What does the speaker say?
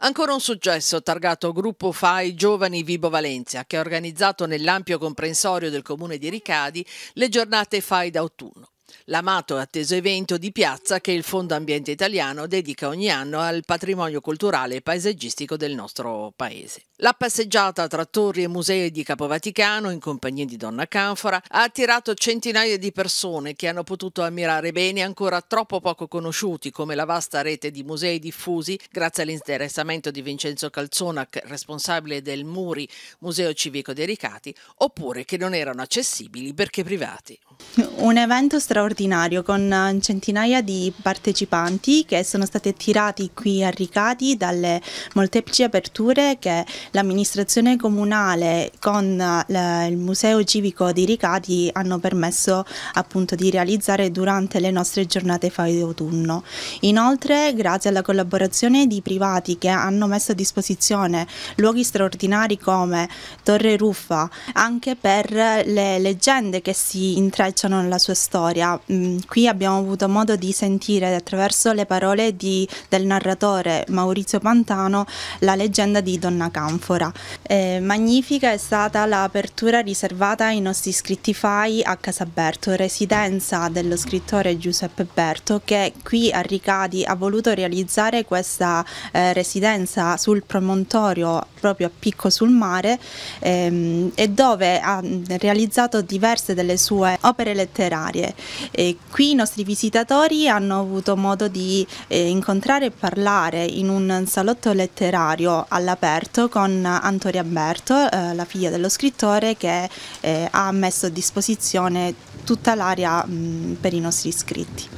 Ancora un successo targato Gruppo FAI Giovani Vibo Valencia, che ha organizzato nell'ampio comprensorio del comune di Ricadi le giornate FAI d'autunno l'amato e atteso evento di piazza che il Fondo Ambiente Italiano dedica ogni anno al patrimonio culturale e paesaggistico del nostro paese. La passeggiata tra torri e musei di Capo Vaticano, in compagnia di Donna Canfora, ha attirato centinaia di persone che hanno potuto ammirare beni ancora troppo poco conosciuti, come la vasta rete di musei diffusi grazie all'interessamento di Vincenzo Calzonac, responsabile del MURI, Museo Civico dei Ricati, oppure che non erano accessibili perché privati. Un evento straordinario con eh, centinaia di partecipanti che sono stati attirati qui a Ricati dalle molteplici aperture che l'amministrazione comunale con eh, il Museo Civico di Ricati hanno permesso appunto di realizzare durante le nostre giornate fai d'autunno. Inoltre grazie alla collaborazione di privati che hanno messo a disposizione luoghi straordinari come Torre Ruffa anche per le leggende che si intrecciano la sua storia. Mm, qui abbiamo avuto modo di sentire attraverso le parole di, del narratore Maurizio Pantano la leggenda di Donna Canfora. Eh, magnifica è stata l'apertura riservata ai nostri iscritti FAI a Casa Berto, residenza dello scrittore Giuseppe Berto che qui a Ricadi ha voluto realizzare questa eh, residenza sul promontorio proprio a picco sul mare ehm, e dove ha realizzato diverse delle sue opere letterarie letterarie. E qui i nostri visitatori hanno avuto modo di eh, incontrare e parlare in un salotto letterario all'aperto con Antonia Berto, eh, la figlia dello scrittore, che eh, ha messo a disposizione tutta l'area mh, mm, per i nostri iscritti.